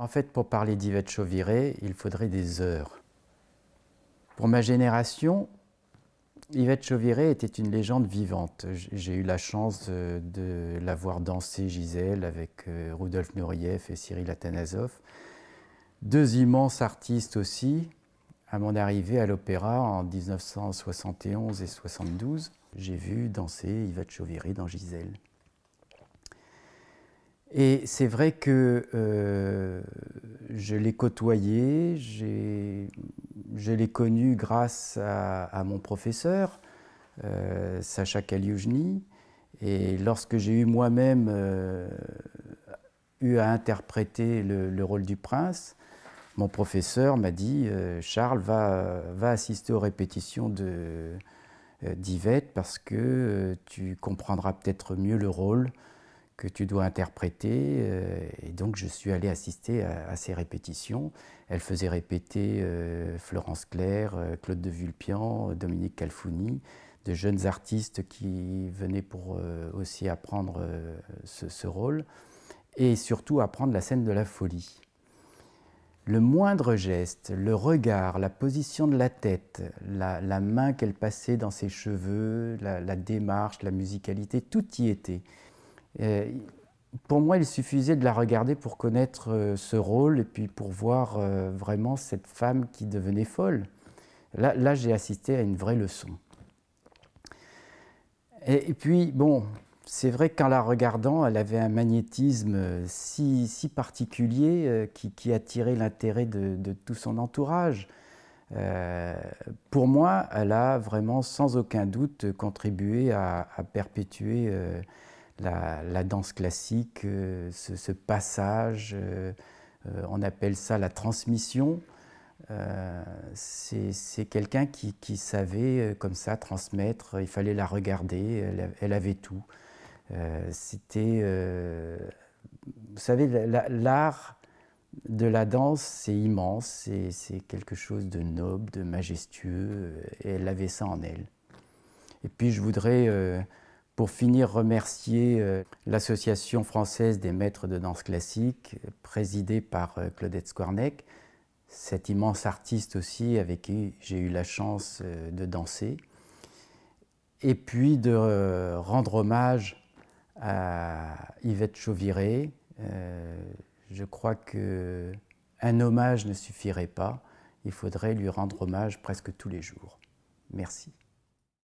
En fait, pour parler d'Yvette Chauviré, il faudrait des heures. Pour ma génération, Yvette Chauviré était une légende vivante. J'ai eu la chance de la voir danser Gisèle avec euh, Rudolf Nureyev et Cyril Atanasoff. Deux immenses artistes aussi, à mon arrivée à l'opéra en 1971 et 72, j'ai vu danser Yvette Chauviré dans Gisèle. Et c'est vrai que euh, je l'ai côtoyé, je l'ai connu grâce à, mon professeur, euh, Sacha Kalioujni. Et lorsque j'ai eu moi-même euh, eu à interpréter le, rôle du prince, mon professeur m'a dit Charles, va, va, assister aux répétitions d'Yvette parce que tu comprendras peut-être mieux le rôle que tu dois interpréter. Euh, et donc, je suis allé assister à, ces répétitions. Elle faisait répéter euh, Florence Claire, euh, Claude de Vulpian, Dominique Calfouni, de jeunes artistes qui venaient pour aussi apprendre ce, rôle et surtout apprendre la scène de la folie. Le moindre geste, le regard, la position de la tête, la, main qu'elle passait dans ses cheveux, la, démarche, la musicalité, tout y était. Euh, pour moi, il suffisait de la regarder pour connaître euh, ce rôle et puis pour voir euh, vraiment cette femme qui devenait folle. Là, là j'ai assisté à une vraie leçon. Et, puis, bon, c'est vrai qu'en la regardant, elle avait un magnétisme si, particulier qui, attirait l'intérêt de, tout son entourage. pour moi, elle a vraiment sans aucun doute contribué à, perpétuer la, danse classique, euh, ce, passage, euh, euh, on appelle ça la transmission. c'est quelqu'un qui, savait comme ça transmettre, il fallait la regarder, elle, avait tout. C'était, vous savez, l'art de la danse, c'est immense, c'est quelque chose de noble, de majestueux, et elle avait ça en elle. Et puis je voudrais pour finir, remercier euh, l'Association française des maîtres de danse classique, présidée par euh, Claudette Skornek, cet immense artiste aussi avec qui j'ai eu la chance euh, de danser, et puis de rendre hommage à Yvette Chauviré. je crois qu'un hommage ne suffirait pas, il faudrait lui rendre hommage presque tous les jours. Merci.